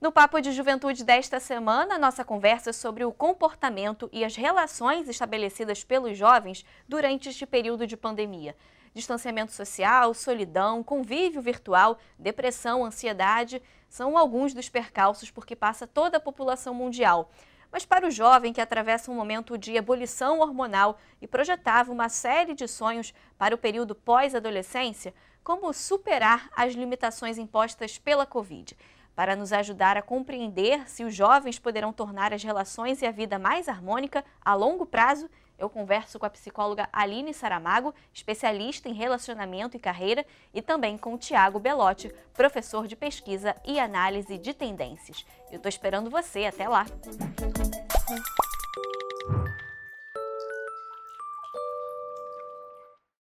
No Papo de Juventude desta semana, nossa conversa é sobre o comportamento e as relações estabelecidas pelos jovens durante este período de pandemia. Distanciamento social, solidão, convívio virtual, depressão, ansiedade são alguns dos percalços por que passa toda a população mundial. Mas para o jovem que atravessa um momento de ebulição hormonal e projetava uma série de sonhos para o período pós-adolescência, como superar as limitações impostas pela Covid? para nos ajudar a compreender se os jovens poderão tornar as relações e a vida mais harmônica a longo prazo, eu converso com a psicóloga Aline Saramago, especialista em relacionamento e carreira, e também com o Tiago Belotti, professor de pesquisa e análise de tendências. Eu estou esperando você, até lá!